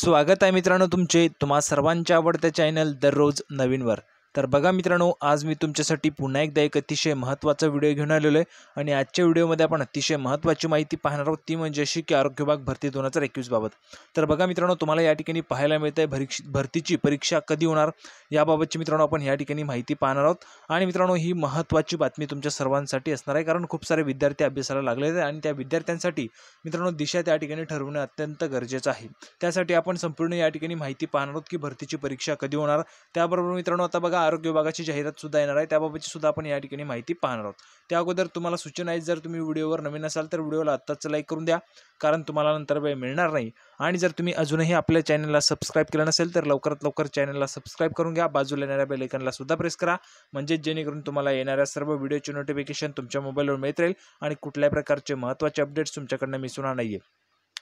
स्वागत आहे मित्रांनो तुमचे तुम्हा सर्वांच्या आवडत्या चॅनल दररोज नवीनवर तर बघा मित्रांनो आज मी तुमच्यासाठी पुन्हा एकदा एक अतिशय महत्त्वाचा व्हिडिओ घेऊन आलेलो आहे आणि आजच्या व्हिडिओमध्ये आपण अतिशय महत्त्वाची माहिती पाहणार आहोत ती म्हणजे अशी की आरोग्य विभाग भरती दोन हजार एकवीसबाबत तर बघा मित्रांनो तुम्हाला या ठिकाणी पाहायला मिळते आहे भरतीची परीक्षा कधी होणार याबाबतची मित्रांनो आपण या ठिकाणी माहिती पाहणार आहोत आणि मित्रांनो ही महत्त्वाची बातमी तुमच्या सर्वांसाठी असणार आहे कारण खूप सारे विद्यार्थी अभ्यासाला लागले आहेत आणि त्या विद्यार्थ्यांसाठी मित्रांनो दिशा त्या ठिकाणी ठरवणं अत्यंत गरजेचं आहे त्यासाठी आपण संपूर्ण या ठिकाणी माहिती पाहणार आहोत की भरतीची परीक्षा कधी होणार त्याबरोबर मित्रांनो आता बघा आरोग्य विभागाची जाहिरात सुद्धा येणार आहे त्याबाबतची सुद्धा आपण या ठिकाणी माहिती पाहणार आहोत त्या अगोदर तुम्हाला सूचना आहे जर तुम्ही व्हिडिओवर नवीन असाल तर व्हिडिओला आत्ताच लाईक करून द्या कारण तुम्हाला नंतर वेळ मिळणार नाही आणि जर तुम्ही अजूनही आपल्या चॅनलला सबस्क्राईब केलं नसेल तर लवकरात लवकर चॅनलला सबस्क्राईब करून घ्या बाजूला येणाऱ्या बेलेकनला सुद्धा प्रेस करा म्हणजे जेणेकरून तुम्हाला येणाऱ्या सर्व व्हिडिओचे नोटिफिकेशन तुमच्या मोबाईलवर मिळत राहील आणि कुठल्याही प्रकारचे महत्त्वाचे अपडेट्स तुमच्याकडनं मिसून नाही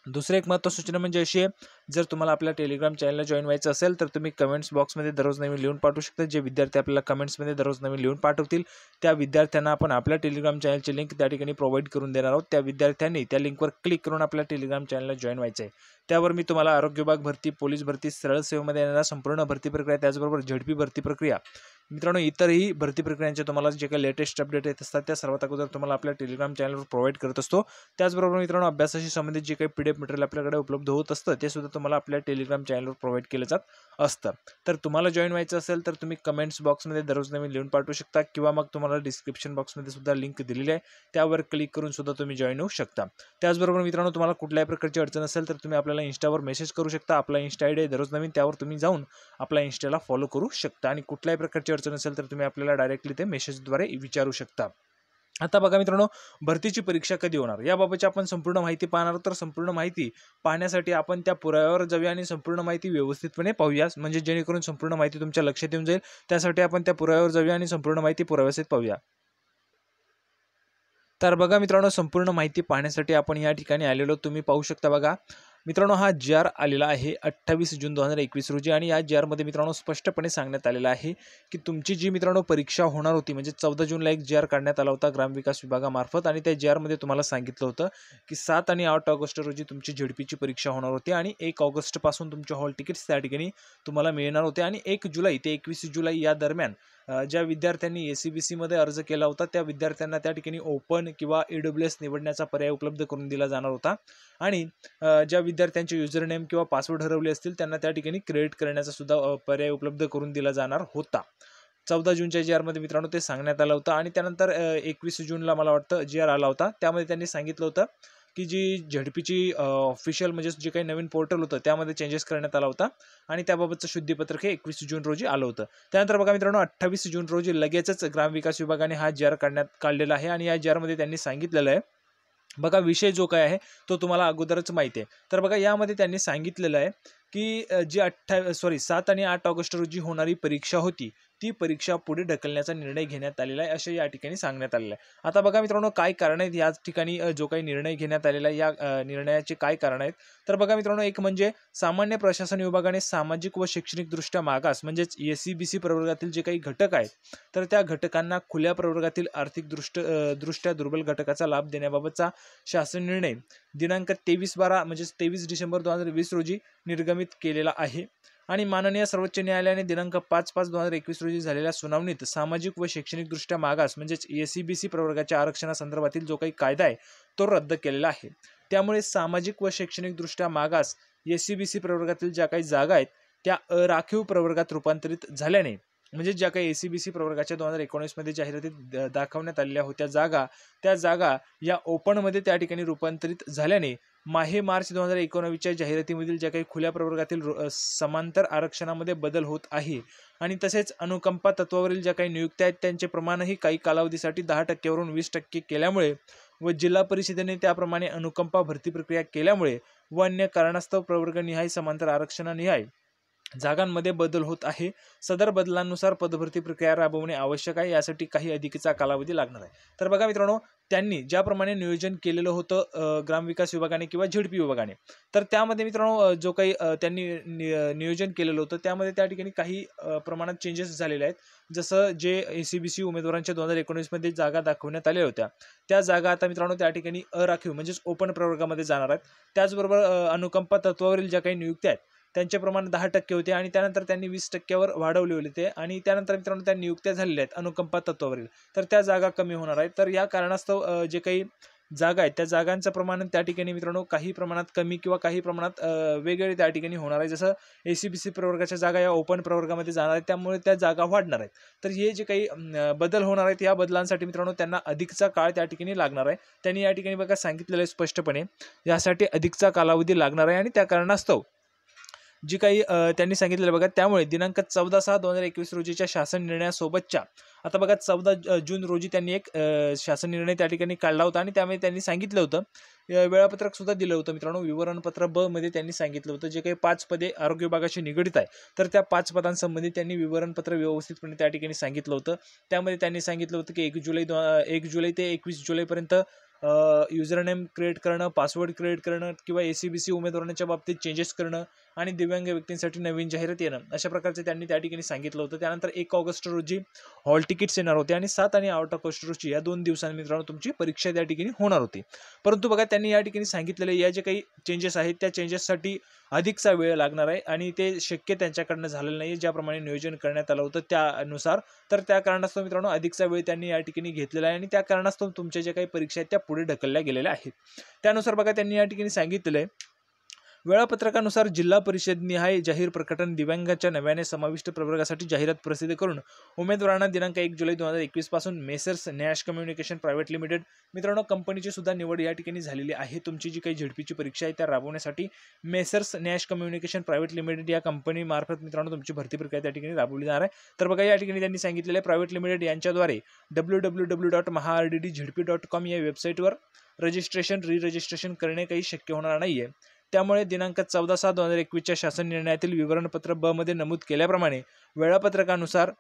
दुसरी एक महत्त्व सूचना म्हणजे अशी आहे जर तुम्हाला आपल्या टेलिग्राम चॅनलला जॉईन व्हायचं असेल तर तुम्ही कमेंट्स बॉक्समध्ये दररोज नवीन लिहून पाठवू शकता जे विद्यार्थी आपल्याला कमेंट्समध्ये दररोज नवीन लिहून पाठवतील त्या विद्यार्थ्यांना आपण आपल्या टेलिग्राम चॅनलची लिंक त्या ठिकाणी प्रोव्हाइड करून देणार आहोत त्या विद्यार्थ्यांनी त्या लिंकवर क्लिक करून आपल्या टेलिग्राम चॅनलला जॉईन व्हायचं आहे त्यावर मी तुम्हाला आरोग्य विभाग भरती पोलीस भरती सरळ सेवेमध्ये येणारा संपूर्ण भरती प्रक्रिया त्याचबरोबर झडपी भरती प्रक्रिया मित्रांनो इतरही भरती प्रक्रियांच्या तुम्हाला जे काही लेटेस्ट अपडेट येत असतात त्या सर्वात अगोदर तुम्हाला आपल्या टेलिग्राम चॅनलवर प्रोव्हाइड करत असतो त्याचबरोबर मित्रांनो अभ्यासाशी संबंधित जे काही पी डी मटेरियल आपल्याकडे उपलब्ध होत असतं ते सुद्धा तुम्हाला आपल्या टेलिग्राम चॅनलवर प्रोव्हाइड केलं जात असतं तर तुम्हाला जॉईन व्हायचं असेल तर तुम्ही कमेंट्स बॉक्समध्ये दररोज नवीन लिहून पाठवू शकता किंवा मग तुम्हाला डिस्क्रिप्शन बॉक्समध्ये सुद्धा लिंक दिलेली आहे त्यावर क्लिक करून सुद्धा तुम्ही जॉईन होऊ शकता त्याचबरोबर मित्रांनो तुम्हाला कुठल्याही प्रकारची अडचण असेल तर तुम्ही आपल्याला इंस्टावर मेसेज करू शकता आपला इंस्टा आय डी दररोज नवीन त्यावर तुम्ही जाऊन आपला इंस्टाला फॉलो करू शकता आणि कुठल्याही प्रकारची अडचण असेल तर तुम्ही आपल्याला डायरेक्टली ते मेसेजद्वारे विचारू शकता आता बघा मित्रांनो भरतीची परीक्षा कधी होणार याबाबतची आपण संपूर्ण माहिती पाहणार तर संपूर्ण माहिती पाहण्यासाठी आपण त्या पुराव्यावर जाऊया आणि संपूर्ण माहिती व्यवस्थितपणे पाहूया म्हणजे जेणेकरून संपूर्ण माहिती तुमच्या लक्षात येऊन जाईल त्यासाठी आपण त्या पुराव्यावर जाऊया आणि संपूर्ण माहिती पुराव्यासहित पाहूया तर बघा मित्रांनो संपूर्ण माहिती पाहण्यासाठी आपण या ठिकाणी आलेलो तुम्ही पाहू शकता बघा मित्रांनो हा जी आर आलेला आहे अठ्ठावीस जून दोन हजार एकवीस रोजी आणि या जी आरमध्ये मित्रांनो स्पष्टपणे सांगण्यात आलेलं आहे की तुमची जी मित्रांनो परीक्षा होणार होती म्हणजे चौदा जूनला एक जी आर काढण्यात आला होता ग्रामविकास विभागामार्फत आणि त्या जी आरमध्ये तुम्हाला सांगितलं होतं की सात आणि आठ ऑगस्ट रोजी तुमची झेडपीची परीक्षा होणार होती आणि एक ऑगस्टपासून तुमचे हॉल तिकीट्स त्या ठिकाणी तुम्हाला मिळणार होते आणि एक जुलै ते एकवीस जुलै या दरम्यान ज्या विद्यार्थ्यांनी ए सी बी सीमध्ये अर्ज केला होता त्या विद्यार्थ्यांना त्या ठिकाणी ओपन किंवा ई डब्ल्यू एस निवडण्याचा पर्याय उपलब्ध करून दिला जाणार होता आणि ज्या विद्यार्थ्यांचे युजर नेम किंवा पासवर्ड हरवले असतील त्यांना त्या ठिकाणी क्रिएट करण्याचा सुद्धा पर्याय उपलब्ध करून दिला जाणार होता चौदा जूनच्या जे आरमध्ये मित्रांनो ते सांगण्यात आलं होतं आणि त्यानंतर एकवीस जूनला मला वाटतं जे आर आला होता त्यामध्ये त्यांनी सांगितलं होतं की जी झेडपीची ऑफिशियल म्हणजे जे काही नवीन पोर्टल होतं त्यामध्ये चेंजेस करण्यात आला होता आणि त्याबाबतचं शुद्धीपत्रक हे एकवीस जून रोजी आलं होतं त्यानंतर बघा मित्रांनो अठ्ठावीस जून रोजी लगेचच ग्रामविकास विभागाने हा जी आर काढण्यात काढलेला आहे आणि या जी आरमध्ये त्यांनी सांगितलेलं आहे बघा विषय जो काय आहे तो तुम्हाला अगोदरच माहिती आहे तर बघा यामध्ये त्यांनी सांगितलेलं आहे की जी अठ्ठा सॉरी सात आणि आठ ऑगस्ट रोजी होणारी परीक्षा होती ती परीक्षा पुढे ढकलण्याचा निर्णय घेण्यात आलेला आहे असे या ठिकाणी सांगण्यात आलेलं आहे आता बघा मित्रांनो काय कारण आहेत याच ठिकाणी जो काही निर्णय घेण्यात आलेला आहे या निर्णयाचे काय कारण आहेत तर बघा मित्रांनो एक म्हणजे सामान्य प्रशासन विभागाने सामाजिक व शैक्षणिकदृष्ट्या मागास म्हणजेच एस सी बी सी प्रवर्गातील जे काही घटक आहेत तर त्या घटकांना खुल्या प्रवर्गातील आर्थिकदृष्ट दृष्ट्या दुर्बल घटकाचा लाभ देण्याबाबतचा शासन निर्णय दिनांक तेवीस बारा म्हणजेच तेवीस डिसेंबर दोन हजार वीस रोजी निर्गमित केलेला आहे आणि माननीय सर्वोच्च न्यायालयाने दिनांक पाच पाच दोन हजार एकवीस रोजी झालेल्या सुनावणीत सामाजिक व शैक्षणिकदृष्ट्या मागास म्हणजेच ए सी बी सी प्रवर्गाच्या आरक्षणासंदर्भातील जो काही कायदा आहे तो रद्द केलेला आहे त्यामुळे सामाजिक व शैक्षणिकदृष्ट्या मागास ए सी बी सी प्रवर्गातील ज्या काही जागा आहेत त्या राखीव प्रवर्गात रूपांतरित झाल्याने म्हणजे ज्या काही ए सी बी सी प्रवर्गाच्या दोन हजार एकोणीसमध्ये जाहिरातीत दाखवण्यात आलेल्या होत्या जागा त्या जागा या ओपनमध्ये त्या ठिकाणी रूपांतरित झाल्याने माहे मार्च दोन हजार एकोणावीसच्या जाहिरातीमधील ज्या काही खुल्या प्रवर्गातील समांतर आरक्षणामध्ये बदल होत आहे आणि तसेच अनुकंपा तत्वावरील ज्या काही नियुक्त्या आहेत त्यांचे प्रमाणही काही कालावधीसाठी दहा टक्क्यावरून वीस टक्के केल्यामुळे व जिल्हा परिषदेने त्याप्रमाणे अनुकंपा भरती प्रक्रिया केल्यामुळे व अन्य कारणास्तव प्रवर्गनिहाय समांतर आरक्षणानिहाय जागांमध्ये बदल होत आहे सदर बदलांनुसार पदभरती प्रक्रिया राबवणे आवश्यक आहे यासाठी काही अधिकचा कालावधी लागणार आहे तर बघा मित्रांनो त्यांनी ज्याप्रमाणे नियोजन केलेलं होतं ग्रामविकास विभागाने किंवा झेडपी विभागाने तर त्यामध्ये मित्रांनो जो काही त्यांनी नियोजन केलेलं होतं त्यामध्ये त्या ठिकाणी काही प्रमाणात चेंजेस झालेले आहेत जसं जे ए सी बी सी उमेदवारांच्या दोन हजार एकोणीसमध्ये जागा दाखवण्यात आल्या होत्या त्या जागा आता मित्रांनो त्या ठिकाणी अराखीव म्हणजेच ओपन प्रवर्गामध्ये जाणार आहेत त्याचबरोबर अनुकंपा तत्वावरील ज्या काही नियुक्त्या आहेत त्यांचे प्रमाण दहा टक्के होते आणि त्यानंतर त्यांनी वीस टक्क्यावर वाढवले होते आणि त्यानंतर मित्रांनो त्या नियुक्त्या झालेल्या आहेत अनुकंपा तत्वावरील तर त्या जागा कमी होणार आहेत तर या कारणास्तव जे काही जागा आहेत त्या जागांचं प्रमाण त्या ठिकाणी मित्रांनो काही प्रमाणात कमी किंवा काही प्रमाणात वेगळे त्या ठिकाणी होणार आहे जसं ए सी बी सी प्रवर्गाच्या जागा या ओपन प्रवर्गामध्ये जाणार आहेत त्यामुळे त्या जागा वाढणार आहेत तर हे जे काही बदल होणार आहेत या बदलांसाठी मित्रांनो त्यांना अधिकचा काळ त्या ठिकाणी लागणार आहे त्यांनी या ठिकाणी बघा सांगितलेलं आहे स्पष्टपणे यासाठी अधिकचा कालावधी लागणार आहे आणि त्या कारणास्तव जी काही त्यांनी सांगितलेलं बघा त्यामुळे दिनांक चौदा सहा दोन हजार एकवीस रोजीच्या शासन निर्णयासोबतच्या आता बघा चौदा जून रोजी त्यांनी एक शासन निर्णय त्या ठिकाणी काढला होता आणि त्यामध्ये त्यांनी सांगितलं होतं वेळापत्रक सुद्धा दिलं होतं मित्रांनो विवरणपत्र ब मध्ये त्यांनी सांगितलं होतं जे काही पाच पदे आरोग्य विभागाशी निगडित आहे तर त्या पाच पदांसंबंधी त्यांनी विवरणपत्र व्यवस्थितपणे त्या ठिकाणी सांगितलं होतं त्यामध्ये त्यांनी सांगितलं होतं की एक जुलै एक जुलै ते एकवीस जुलैपर्यंत युजरनेम नेम क्रिएट करणं पासवर्ड क्रिएट करणं किंवा ए सी बी सी उमेदवारांच्या बाबतीत चेंजेस करणं आणि दिव्यांग व्यक्तींसाठी नवीन जाहिरात येणं अशा प्रकारचे त्यांनी त्या ठिकाणी सांगितलं होतं त्यानंतर एक ऑगस्ट रोजी हॉल तिकीट्स येणार होते आणि सात आणि आठ ऑगस्ट रोजी या दोन दिवसांनी मित्रांनो तुमची परीक्षा त्या ठिकाणी होणार होती परंतु बघा त्यांनी या ठिकाणी सांगितलेले या जे काही चेंजेस आहेत त्या चेंजेससाठी अधिकचा वेळ लागणार आहे आणि ते शक्य त्यांच्याकडनं झालेलं नाही ज्याप्रमाणे नियोजन करण्यात आलं होतं त्यानुसार तर त्या कारणास्तव मित्रांनो अधिकचा वेळ त्यांनी या ठिकाणी घेतलेला आहे आणि त्या कारणास्तव तुमच्या ज्या काही परीक्षा आहेत त्या पुढे ढकलल्या गेलेल्या आहेत त्यानुसार बघा त्यांनी या ठिकाणी सांगितलं आहे वेळापत्रकानुसार जिल्हा परिषदनिहाय जाहीर प्रकटन दिव्यांगाच्या नव्याने समाविष्ट प्रवर्गासाठी जाहिरात प्रसिद्ध करून उमेदवारांना दिनांक एक जुलै दोन हजार एकवीसपासून messrs Nash communication private limited मित्रांनो कंपनीची सुद्धा निवड या ठिकाणी झालेली आहे तुमची जी काही झेडपीची परीक्षा आहे त्या राबवण्यासाठी messrs Nash communication private limited या कंपनीमार्फत मित्रांनो तुमची भरती प्रक्रिया त्या ठिकाणी राबवली जाणार आहे तर बघा या ठिकाणी त्यांनी सांगितलेले प्रायव्हेट लिमिटेड यांच्याद्वारे W W W dot D ZP dot com या वेबसाईटवर रजिस्ट्रेशन री रजिस्ट्रेशन करणे काही शक्य होणार नाही आहे त्यामुळे दिनांक चौदा सहा दोन हजार एकवीसच्या शासन निर्णयातील विवरणपत्र ब मध्ये नमूद केल्याप्रमाणे वेळापत्रकानुसार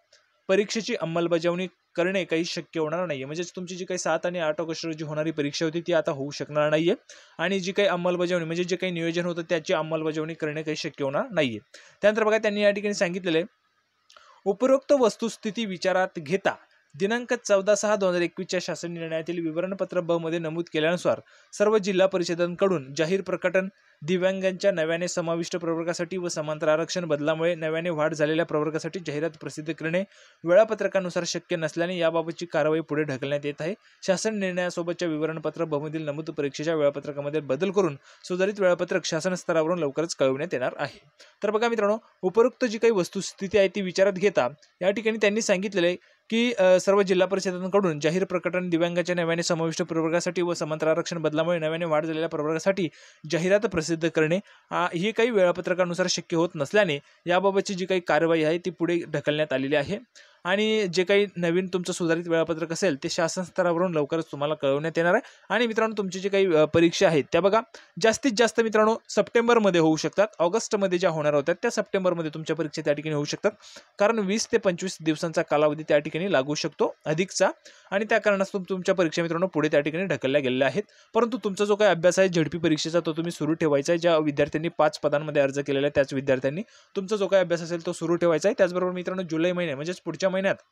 परीक्षेची अंमलबजावणी करणे काही शक्य होणार नाही आहे म्हणजेच तुमची जी काही सात आणि आठ ऑगस्ट रोजी होणारी परीक्षा होती ती आता होऊ शकणार नाही आहे आणि जी काही अंमलबजावणी म्हणजे जे काही नियोजन होतं त्याची अंमलबजावणी करणे काही शक्य होणार नाही आहे त्यानंतर बघा त्यांनी या ठिकाणी सांगितलेलं आहे उपरोक्त वस्तुस्थिती विचारात घेता दिनांक चौदा सहा दोन हजार एकवीसच्या शासन निर्णयातील विवरणपत्र ब मध्ये नमूद केल्यानुसार सर्व जिल्हा परिषदांकडून जाहीर प्रकटन दिव्यांगांच्या नव्याने समाविष्ट प्रवर्गासाठी व समांतर आरक्षण बदलामुळे नव्याने वाढ झालेल्या प्रवर्गासाठी जाहिरात प्रसिद्ध करणे वेळापत्रकानुसार शक्य नसल्याने याबाबतची कारवाई पुढे ढकलण्यात येत आहे शासन निर्णयासोबतच्या विवरणपत्र बहुमधील नमूद परीक्षेच्या वेळापत्रकामध्ये बदल करून सुधारित वेळापत्रक शासन स्तरावरून लवकरच कळवण्यात येणार आहे तर बघा मित्रांनो उपरोक्त जी काही वस्तुस्थिती आहे ती विचारात घेता या ठिकाणी त्यांनी आहे की सर्व जिल्हा परिषदांकडून जाहीर प्रकटन दिव्यांगाच्या नव्याने समाविष्ट प्रवर्गासाठी व समांतर आरक्षण बदलामुळे नव्याने वाढ झालेल्या प्रवर्गासाठी जाहिरात प्रसिद्ध प्रसिद्ध करणे हे काही वेळापत्रकानुसार शक्य होत नसल्याने याबाबतची जी काही कारवाई आहे ती पुढे ढकलण्यात आलेली आहे आणि जे काही नवीन तुमचं सुधारित वेळापत्रक असेल ते शासन स्तरावरून लवकरच तुम्हाला कळवण्यात येणार आहे आणि मित्रांनो तुमची जी काही परीक्षा आहेत त्या बघा जास्तीत जास्त मित्रांनो सप्टेंबरमध्ये होऊ शकतात ऑगस्टमध्ये ज्या होणार होत्या त्या सप्टेंबरमध्ये तुमच्या परीक्षा त्या ठिकाणी होऊ शकतात कारण वीस ते पंचवीस दिवसांचा कालावधी त्या ठिकाणी लागू शकतो अधिकचा आणि त्या कारणास्तव तुमच्या परीक्षा मित्रांनो पुढे त्या ठिकाणी ढकलल्या गेलेल्या आहेत परंतु तुमचा जो काही अभ्यास आहे झडपी परीक्षेचा तो तुम्ही सुरू ठेवायचा आहे ज्या विद्यार्थ्यांनी पाच पदांमध्ये अर्ज केलेला आहे त्याच विद्यार्थ्यांनी तुमचा जो काही अभ्यास असेल तो सुरू ठेवायचा आहे त्याचबरोबर मित्रांनो जुलै महिने म्हणजेच पुढच्या महिन्यात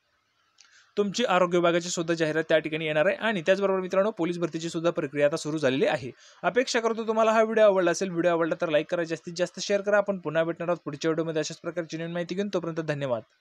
तुमची आरोग्य विभागाची सुद्धा जाहिरात त्या ठिकाणी येणार आहे आणि त्याचबरोबर मित्रांनो पोलीस भरतीची सुद्धा प्रक्रिया आता सुरू झालेली आहे अपेक्षा करतो तुम्हाला हा व्हिडिओ आवडला असेल व्हिडिओ आवडला तर लाईक करा जास्तीत जास्त शेअर करा आपण पुन्हा भेटणार आहोत पुढच्या व्हिडिओमध्ये अशाच प्रकारची नवीन माहिती घेऊन तोपर्यंत धन्यवाद